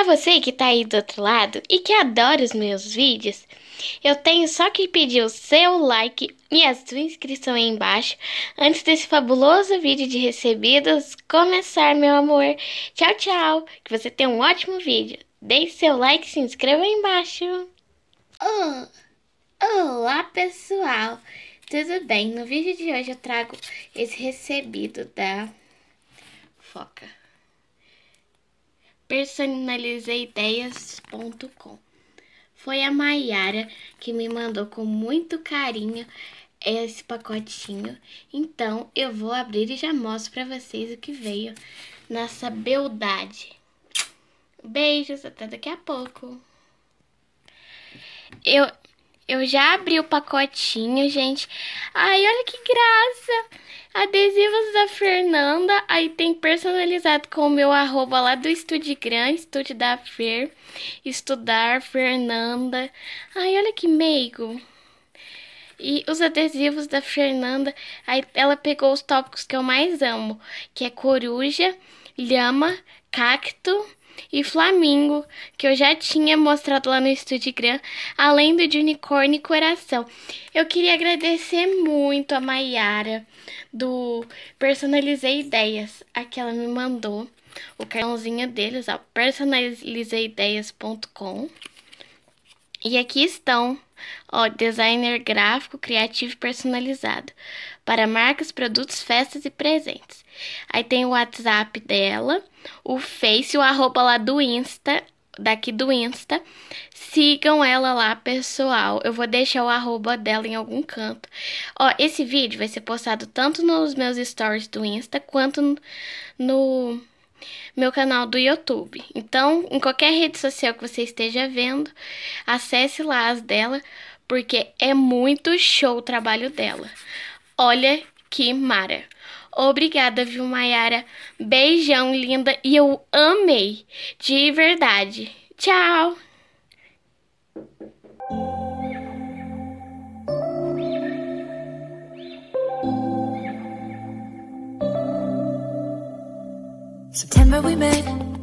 Para você que está aí do outro lado e que adora os meus vídeos, eu tenho só que pedir o seu like e a sua inscrição aí embaixo antes desse fabuloso vídeo de recebidos começar, meu amor. Tchau, tchau! Que você tenha um ótimo vídeo. Deixe seu like e se inscreva aí embaixo. Oh, olá, pessoal! Tudo bem? No vídeo de hoje eu trago esse recebido da Foca personalizeideias.com. Foi a Maiara que me mandou com muito carinho esse pacotinho. Então, eu vou abrir e já mostro para vocês o que veio nessa beldade. Beijos, até daqui a pouco. Eu eu já abri o pacotinho, gente. Ai, olha que graça! Adesivos da Fernanda. Aí tem personalizado com o meu arroba lá do Estúdio Grande, Estúdio da Fer. Estudar Fernanda. Ai, olha que meigo. E os adesivos da Fernanda. Aí ela pegou os tópicos que eu mais amo, que é coruja, lhama, cacto e flamingo, que eu já tinha mostrado lá no estúdio Gran além do de unicórnio e coração. Eu queria agradecer muito a Maiara do Personalizei Ideias, a que ela me mandou o cartãozinho deles, ó, PersonalizeIdeias.com e aqui estão, ó, designer gráfico, criativo e personalizado, para marcas, produtos, festas e presentes. Aí tem o WhatsApp dela, o Face, o arroba lá do Insta, daqui do Insta. Sigam ela lá, pessoal. Eu vou deixar o arroba dela em algum canto. Ó, esse vídeo vai ser postado tanto nos meus stories do Insta quanto no meu canal do YouTube. Então, em qualquer rede social que você esteja vendo, acesse lá as dela, porque é muito show o trabalho dela. Olha que mara. Obrigada, viu, Mayara? Beijão, linda. E eu amei. De verdade. Tchau. September we met